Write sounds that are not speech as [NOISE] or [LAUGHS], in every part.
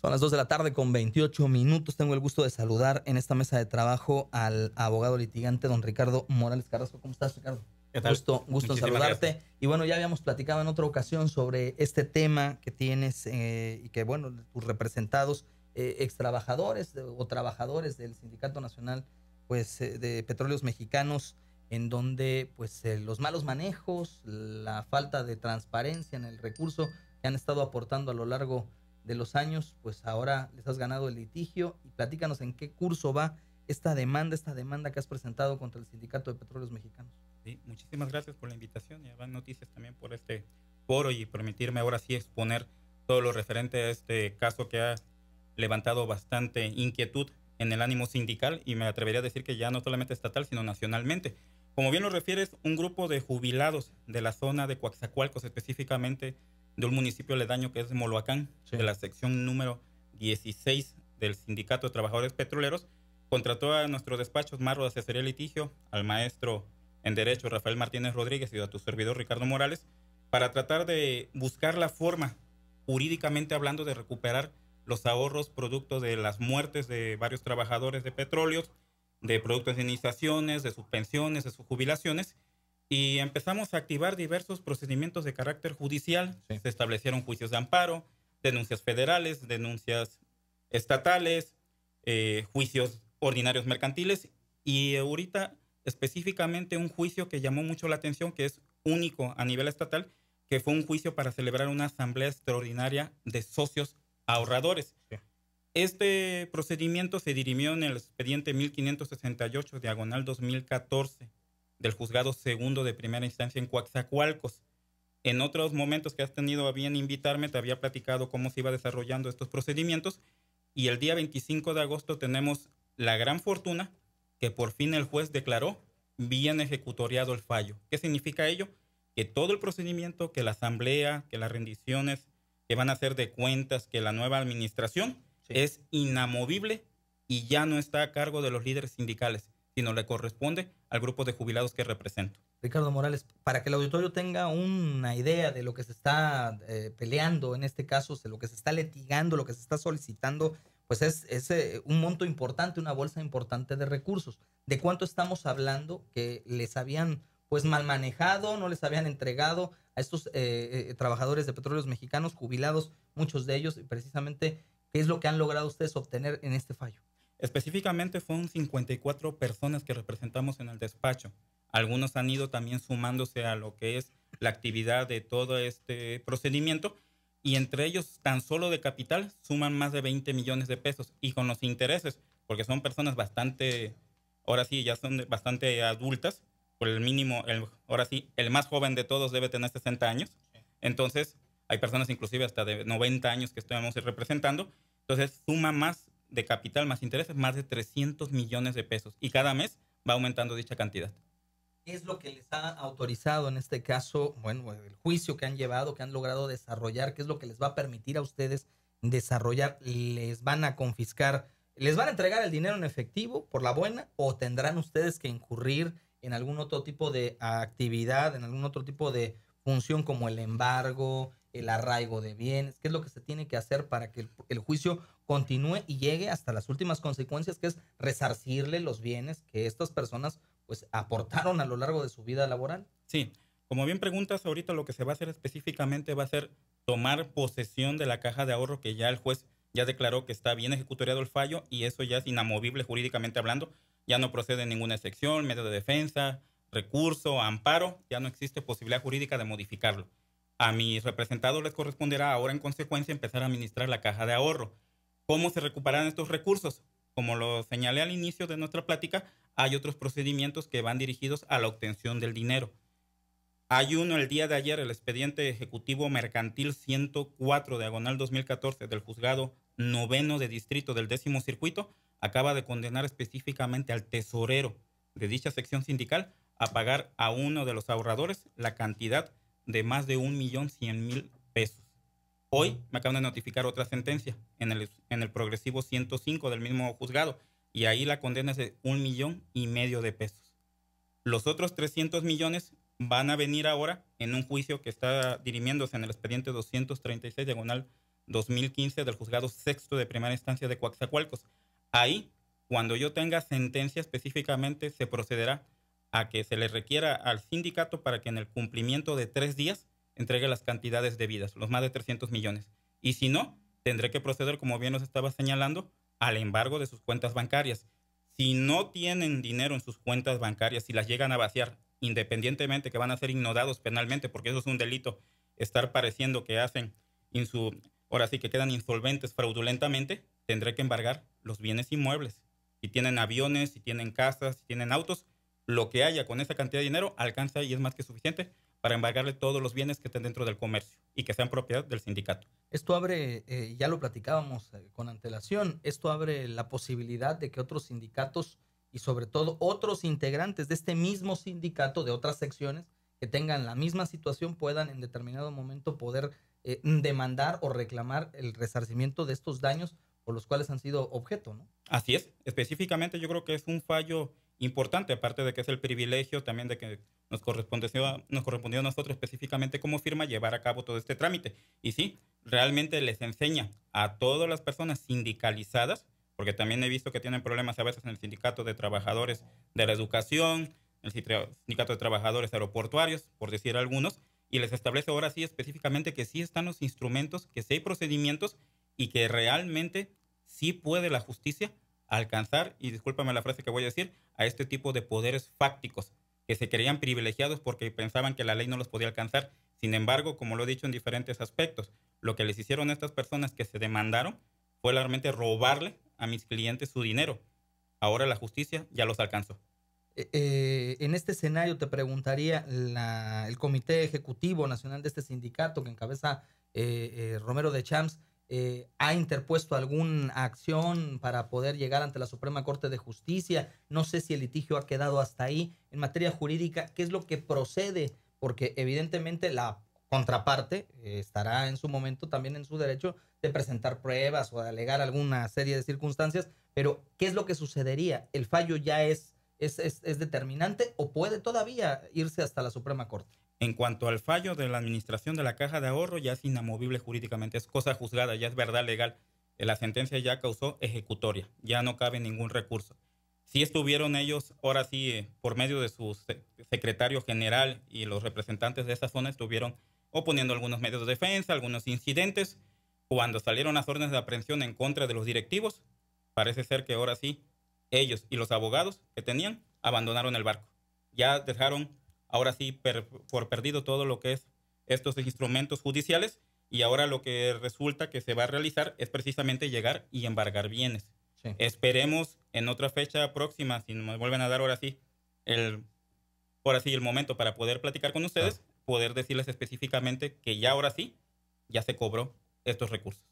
Son las 2 de la tarde con 28 minutos. Tengo el gusto de saludar en esta mesa de trabajo al abogado litigante don Ricardo Morales Carrasco. ¿Cómo estás, Ricardo? ¿Qué Gusto, gusto en saludarte. Y bueno, ya habíamos platicado en otra ocasión sobre este tema que tienes eh, y que, bueno, tus representados, eh, extrabajadores o trabajadores del Sindicato Nacional pues, eh, de Petróleos Mexicanos, en donde pues eh, los malos manejos, la falta de transparencia en el recurso que han estado aportando a lo largo de los años, pues ahora les has ganado el litigio y platícanos en qué curso va esta demanda, esta demanda que has presentado contra el Sindicato de Petróleos Mexicanos. Sí, muchísimas gracias por la invitación y a Noticias también por este foro y permitirme ahora sí exponer todo lo referente a este caso que ha levantado bastante inquietud en el ánimo sindical y me atrevería a decir que ya no solamente estatal, sino nacionalmente. Como bien lo refieres, un grupo de jubilados de la zona de Coaxacualcos, específicamente de un municipio ledaño que es Moloacán, de la sección número 16 del Sindicato de Trabajadores Petroleros, contrató a nuestros despachos Marro de Asesoría Litigio, al maestro en Derecho Rafael Martínez Rodríguez y a tu servidor Ricardo Morales, para tratar de buscar la forma, jurídicamente hablando, de recuperar los ahorros producto de las muertes de varios trabajadores de petróleos de productos de indemnizaciones, de sus de sus jubilaciones, y empezamos a activar diversos procedimientos de carácter judicial. Se establecieron juicios de amparo, denuncias federales, denuncias estatales, eh, juicios ordinarios mercantiles, y ahorita específicamente un juicio que llamó mucho la atención, que es único a nivel estatal, que fue un juicio para celebrar una asamblea extraordinaria de socios ahorradores. Este procedimiento se dirimió en el expediente 1568 diagonal 2014 del juzgado segundo de primera instancia en Coaxacualcos. En otros momentos que has tenido a bien invitarme, te había platicado cómo se iba desarrollando estos procedimientos y el día 25 de agosto tenemos la gran fortuna que por fin el juez declaró bien ejecutoriado el fallo. ¿Qué significa ello? Que todo el procedimiento, que la asamblea, que las rendiciones, que van a ser de cuentas, que la nueva administración, es inamovible y ya no está a cargo de los líderes sindicales, sino le corresponde al grupo de jubilados que represento. Ricardo Morales, para que el auditorio tenga una idea de lo que se está eh, peleando en este caso, de lo que se está litigando, lo que se está solicitando, pues es, eh, un monto importante, una bolsa importante de recursos. ¿De cuánto estamos hablando que les habían pues mal manejado, no les habían entregado a estos eh, trabajadores de petróleos mexicanos jubilados, muchos de ellos, precisamente ¿Qué es lo que han logrado ustedes obtener en este fallo? Específicamente fueron 54 personas que representamos en el despacho. Algunos han ido también sumándose a lo que es la actividad de todo este procedimiento y entre ellos tan solo de capital suman más de 20 millones de pesos y con los intereses, porque son personas bastante, ahora sí, ya son bastante adultas, por el mínimo, ahora sí, el más joven de todos debe tener 60 años. Entonces, hay personas inclusive hasta de 90 años que estamos representando. Entonces suma más de capital, más intereses, más de 300 millones de pesos. Y cada mes va aumentando dicha cantidad. ¿Qué es lo que les ha autorizado en este caso, bueno, el juicio que han llevado, que han logrado desarrollar? ¿Qué es lo que les va a permitir a ustedes desarrollar? ¿Les van a confiscar? ¿Les van a entregar el dinero en efectivo por la buena o tendrán ustedes que incurrir en algún otro tipo de actividad, en algún otro tipo de función como el embargo, el arraigo de bienes, qué es lo que se tiene que hacer para que el, juicio continúe y llegue hasta las últimas consecuencias, que es resarcirle los bienes que estas personas pues aportaron a lo largo de su vida laboral. Sí, como bien preguntas, ahorita lo que se va a hacer específicamente va a ser tomar posesión de la caja de ahorro que ya el juez ya declaró que está bien ejecutoriado el fallo y eso ya es inamovible jurídicamente hablando, ya no procede ninguna excepción, medio de defensa, recurso, amparo, ya no existe posibilidad jurídica de modificarlo. A mis representados les corresponderá ahora en consecuencia empezar a administrar la caja de ahorro. ¿Cómo se recuperarán estos recursos? Como lo señalé al inicio de nuestra plática, hay otros procedimientos que van dirigidos a la obtención del dinero. Hay uno el día de ayer, el expediente ejecutivo mercantil 104, diagonal 2014, del juzgado noveno de distrito del décimo circuito, acaba de condenar específicamente al tesorero de dicha sección sindical a pagar a uno de los ahorradores la cantidad de más de un millón cien mil pesos. Hoy me acaban de notificar otra sentencia en el, en el progresivo 105 del mismo juzgado y ahí la condena es de un millón y medio de pesos. Los otros 300 millones van a venir ahora en un juicio que está dirimiéndose en el expediente 236 diagonal 2015 del juzgado sexto de primera instancia de Coaxacualcos. Ahí, cuando yo tenga sentencia específicamente, se procederá a que se le requiera al sindicato para que en el cumplimiento de tres días entregue las cantidades debidas, los más de 300 millones. Y si no, tendré que proceder, como bien nos estaba señalando, al embargo de sus cuentas bancarias. Si no tienen dinero en sus cuentas bancarias, si las llegan a vaciar, independientemente que van a ser ignorados penalmente, porque eso es un delito, estar pareciendo que hacen, insu ahora sí que quedan insolventes fraudulentamente, tendré que embargar los bienes inmuebles. Si tienen aviones, si tienen casas, si tienen autos, lo que haya con esa cantidad de dinero alcanza y es más que suficiente para embargarle todos los bienes que estén dentro del comercio y que sean propiedad del sindicato. Esto abre, eh, ya lo platicábamos eh, con antelación, esto abre la posibilidad de que otros sindicatos y sobre todo otros integrantes de este mismo sindicato, de otras secciones, que tengan la misma situación, puedan en determinado momento poder eh, demandar o reclamar el resarcimiento de estos daños por los cuales han sido objeto, ¿no? Así es, específicamente yo creo que es un fallo importante, aparte de que es el privilegio también de que nos correspondió, nos correspondió nosotros específicamente como firma llevar a cabo todo este trámite. Y sí, realmente les enseña a todas las personas sindicalizadas, porque también he visto que tienen problemas a veces en el sindicato de trabajadores de la educación, en el sindicato de trabajadores aeroportuarios, por decir algunos, y les establece ahora sí específicamente que sí están los instrumentos, que sí hay procedimientos y que realmente sí puede la justicia alcanzar, y discúlpame la frase que voy a decir, a este tipo de poderes fácticos, que se creían privilegiados porque pensaban que la ley no los podía alcanzar. Sin embargo, como lo he dicho en diferentes aspectos, lo que les hicieron a estas personas que se demandaron fue realmente robarle a mis clientes su dinero. Ahora la justicia ya los alcanzó. Eh, eh, en este escenario te preguntaría el Comité Ejecutivo Nacional de este sindicato que encabeza eh, Romero de Champs, eh, ha interpuesto alguna acción para poder llegar ante la Suprema Corte de Justicia. No sé si el litigio ha quedado hasta ahí. En materia jurídica, ¿qué es lo que procede? Porque evidentemente la contraparte eh, estará en su momento también en su derecho de presentar pruebas o de alegar alguna serie de circunstancias, pero ¿qué es lo que sucedería? ¿El fallo ya es, es determinante o puede todavía irse hasta la Suprema Corte? En cuanto al fallo de la administración de la caja de ahorro, ya es inamovible jurídicamente, es cosa juzgada, ya es verdad legal. Eh, la sentencia ya causó ejecutoria, ya no cabe ningún recurso. Si estuvieron ellos, ahora sí, eh, por medio de su secretario general y los representantes de esa zona, estuvieron oponiendo algunos medios de defensa, algunos incidentes. Cuando salieron las órdenes de aprehensión en contra de los directivos, parece ser que ahora sí, ellos y los abogados que tenían abandonaron el barco. Ya dejaron ahora sí por perdido todo lo que es estos instrumentos judiciales y ahora lo que resulta que se va a realizar es precisamente llegar y embargar bienes. Esperemos en otra fecha próxima, si nos vuelven a dar ahora sí el, por así el momento para poder platicar con ustedes, poder decirles específicamente que ya ahora sí, ya se cobró estos recursos.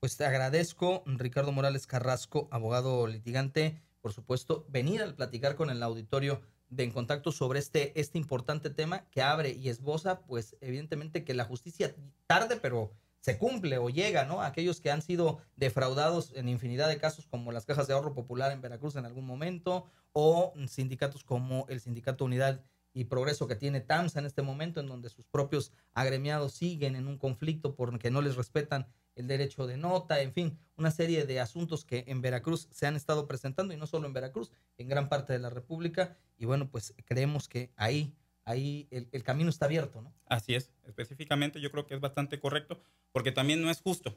Pues te agradezco, Ricardo Morales Carrasco, abogado litigante, por supuesto, venir a platicar con el auditorio de En Contacto sobre este, este importante tema que abre y esboza, pues evidentemente que la justicia tarde, pero se cumple o llega, ¿no? Aquellos que han sido defraudados en infinidad de casos, como las cajas de ahorro popular en Veracruz en algún momento, o sindicatos como el Sindicato Unidad y Progreso que tiene TAMSA en este momento, en donde sus propios agremiados siguen en un conflicto porque no les respetan el derecho de nota, en fin, una serie de asuntos que en Veracruz se han estado presentando y no solo en Veracruz, en gran parte de la República. Y bueno, pues creemos que ahí, ahí el, camino está abierto, ¿no? Así es, específicamente yo creo que es bastante correcto, porque también no es justo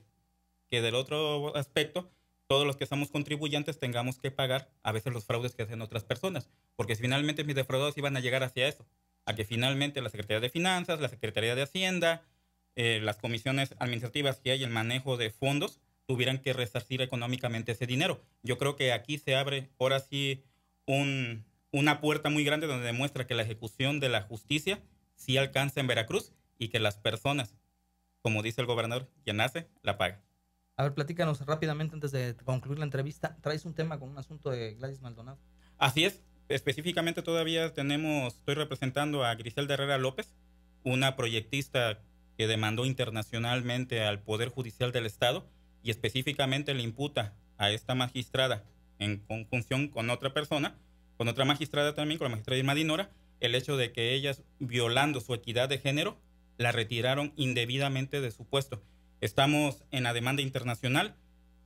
que del otro aspecto todos los que somos contribuyentes tengamos que pagar a veces los fraudes que hacen otras personas, porque si finalmente mis defraudados iban a llegar hacia eso, a que finalmente la Secretaría de Finanzas, la Secretaría de Hacienda, eh, las comisiones administrativas que hay, el manejo de fondos, tuvieran que resarcir económicamente ese dinero. Yo creo que aquí se abre ahora sí un, una puerta muy grande donde demuestra que la ejecución de la justicia sí alcanza en Veracruz y que las personas, como dice el gobernador, quien hace, la paga. A ver, platícanos rápidamente antes de concluir la entrevista. Traes un tema con un asunto de Gladys Maldonado. Así es. Específicamente todavía tenemos, estoy representando a Griselda Herrera López, una proyectista que demandó internacionalmente al Poder Judicial del Estado y específicamente le imputa a esta magistrada en conjunción con otra persona, con otra magistrada también, con la magistrada Irma Dinora, el hecho de que ellas, violando su equidad de género, la retiraron indebidamente de su puesto. Estamos en la demanda internacional,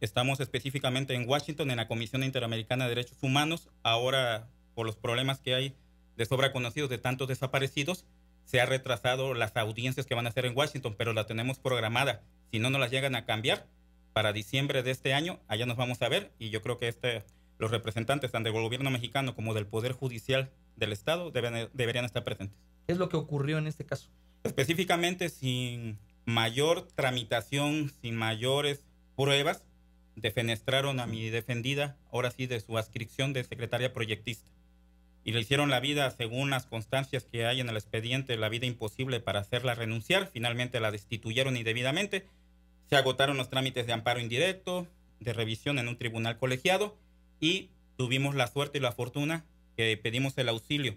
estamos específicamente en Washington, en la Comisión Interamericana de Derechos Humanos, ahora por los problemas que hay de sobra conocidos de tantos desaparecidos, se ha retrasado las audiencias que van a hacer en Washington, pero la tenemos programada. Si no nos las llegan a cambiar para diciembre de este año, allá nos vamos a ver y yo creo que este, los representantes tanto del gobierno mexicano como del Poder Judicial del Estado deberían estar presentes. ¿Es lo que ocurrió en este caso? Específicamente sin mayor tramitación, sin mayores pruebas, defenestraron a mi defendida, ahora sí, de su adscripción de secretaria proyectista y le hicieron la vida, según las constancias que hay en el expediente, la vida imposible para hacerla renunciar. Finalmente la destituyeron indebidamente. Se agotaron los trámites de amparo indirecto, de revisión en un tribunal colegiado y tuvimos la suerte y la fortuna que pedimos el auxilio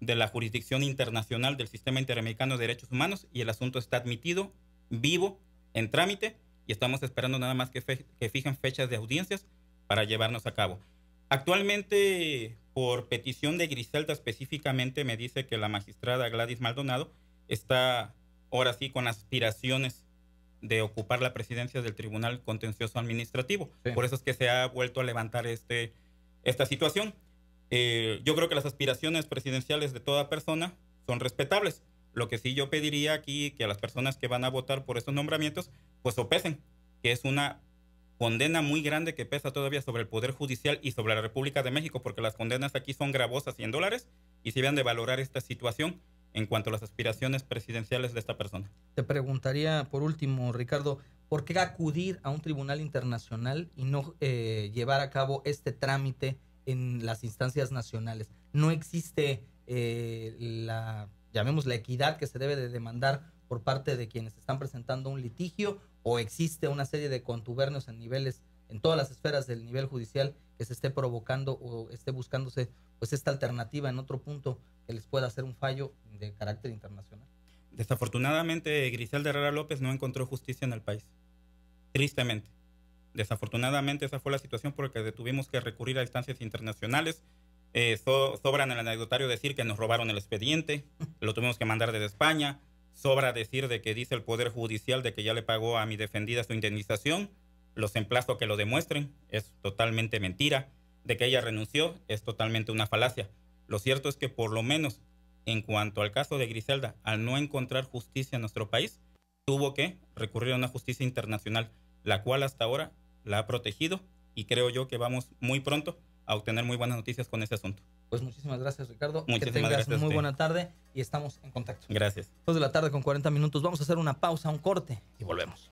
de la jurisdicción internacional del Sistema Interamericano de Derechos Humanos y el asunto está admitido, vivo, en trámite y estamos esperando nada más que, que fijen fechas de audiencias para llevarnos a cabo. Actualmente por petición de Griselda específicamente me dice que la magistrada Gladys Maldonado está ahora sí con aspiraciones de ocupar la presidencia del Tribunal Contencioso Administrativo. Por eso es que se ha vuelto a levantar este, esta situación. Eh, yo creo que las aspiraciones presidenciales de toda persona son respetables. Lo que sí yo pediría aquí que a las personas que van a votar por esos nombramientos, pues sopesen que es una condena muy grande que pesa todavía sobre el Poder Judicial y sobre la República de México, porque las condenas aquí son gravosas y en dólares, y se vean de valorar esta situación en cuanto a las aspiraciones presidenciales de esta persona. Te preguntaría, por último, Ricardo, ¿por qué acudir a un tribunal internacional y no eh, llevar a cabo este trámite en las instancias nacionales? No existe eh, la, llamemos la equidad que se debe de demandar por parte de quienes están presentando un litigio o existe una serie de contubernios en niveles, en todas las esferas del nivel judicial que se esté provocando o esté buscándose pues esta alternativa en otro punto que les pueda hacer un fallo de carácter internacional. Desafortunadamente, Griselda Herrera López no encontró justicia en el país. Tristemente. Desafortunadamente, esa fue la situación ...porque tuvimos que recurrir a instancias internacionales. Eh, sobran el anecdotario decir que nos robaron el expediente, [LAUGHS] lo tuvimos que mandar desde España, Sobra decir de que dice el Poder Judicial de que ya le pagó a mi defendida su indemnización. Los emplazo que lo demuestren. Es totalmente mentira. De que ella renunció es totalmente una falacia. Lo cierto es que por lo menos en cuanto al caso de Griselda, al no encontrar justicia en nuestro país, tuvo que recurrir a una justicia internacional, la cual hasta ahora la ha protegido y creo yo que vamos muy pronto a obtener muy buenas noticias con ese asunto. Pues muchísimas gracias, Ricardo. que tengas muy buena tarde y estamos en contacto. Gracias. Dos de la tarde con 40 minutos. Vamos a hacer una pausa, un corte y volvemos.